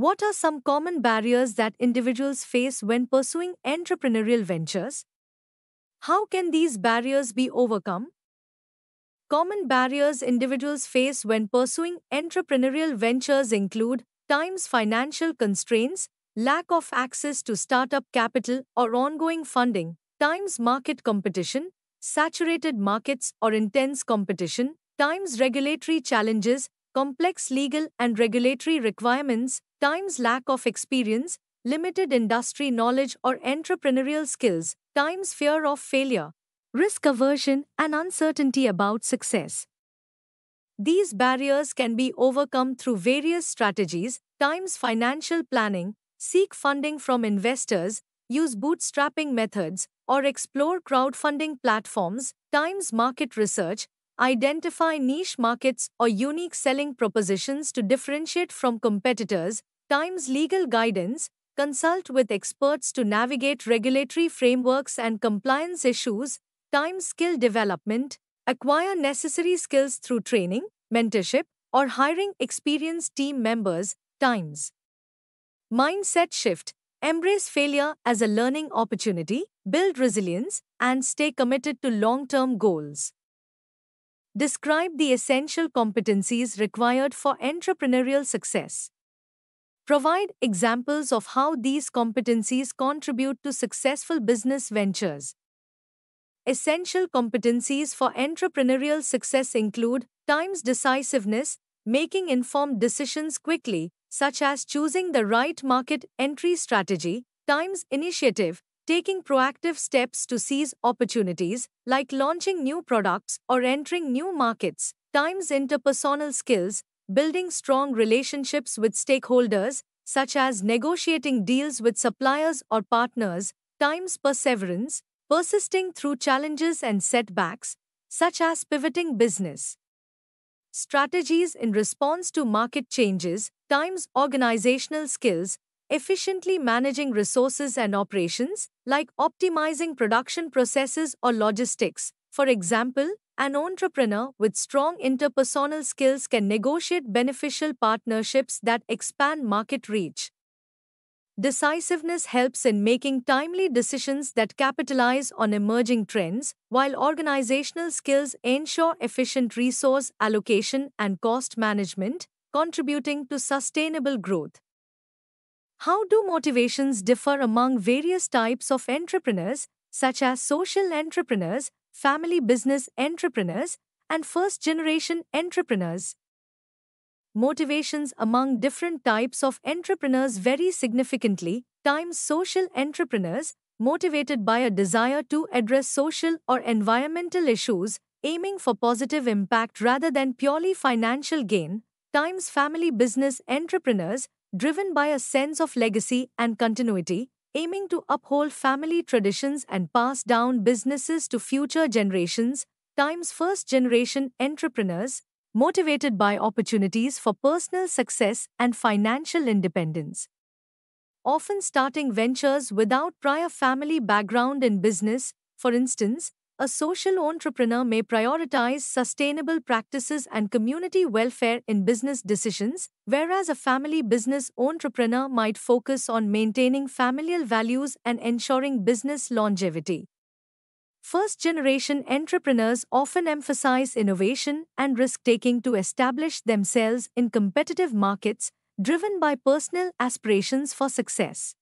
What are some common barriers that individuals face when pursuing entrepreneurial ventures? How can these barriers be overcome? Common barriers individuals face when pursuing entrepreneurial ventures include times financial constraints, lack of access to startup capital or ongoing funding, times market competition, saturated markets or intense competition, times regulatory challenges, complex legal and regulatory requirements, times lack of experience, limited industry knowledge or entrepreneurial skills, times fear of failure, risk aversion, and uncertainty about success. These barriers can be overcome through various strategies, times financial planning, seek funding from investors, use bootstrapping methods, or explore crowdfunding platforms, times market research, identify niche markets or unique selling propositions to differentiate from competitors, times legal guidance, consult with experts to navigate regulatory frameworks and compliance issues, Times skill development, acquire necessary skills through training, mentorship, or hiring experienced team members, times. Mindset shift embrace failure as a learning opportunity, build resilience, and stay committed to long term goals. Describe the essential competencies required for entrepreneurial success. Provide examples of how these competencies contribute to successful business ventures. Essential competencies for entrepreneurial success include times decisiveness, making informed decisions quickly, such as choosing the right market entry strategy, times initiative, taking proactive steps to seize opportunities, like launching new products or entering new markets, times interpersonal skills, building strong relationships with stakeholders, such as negotiating deals with suppliers or partners, times perseverance, persisting through challenges and setbacks, such as pivoting business. Strategies in response to market changes, times organizational skills, efficiently managing resources and operations, like optimizing production processes or logistics. For example, an entrepreneur with strong interpersonal skills can negotiate beneficial partnerships that expand market reach. Decisiveness helps in making timely decisions that capitalize on emerging trends, while organizational skills ensure efficient resource allocation and cost management, contributing to sustainable growth. How do motivations differ among various types of entrepreneurs, such as social entrepreneurs, family business entrepreneurs, and first generation entrepreneurs? Motivations among different types of entrepreneurs vary significantly. Times social entrepreneurs, motivated by a desire to address social or environmental issues, aiming for positive impact rather than purely financial gain. Times family business entrepreneurs, driven by a sense of legacy and continuity, aiming to uphold family traditions and pass down businesses to future generations, Time's first generation entrepreneurs, motivated by opportunities for personal success and financial independence. Often starting ventures without prior family background in business, for instance, a social entrepreneur may prioritize sustainable practices and community welfare in business decisions, whereas a family business entrepreneur might focus on maintaining familial values and ensuring business longevity. First generation entrepreneurs often emphasize innovation and risk taking to establish themselves in competitive markets, driven by personal aspirations for success.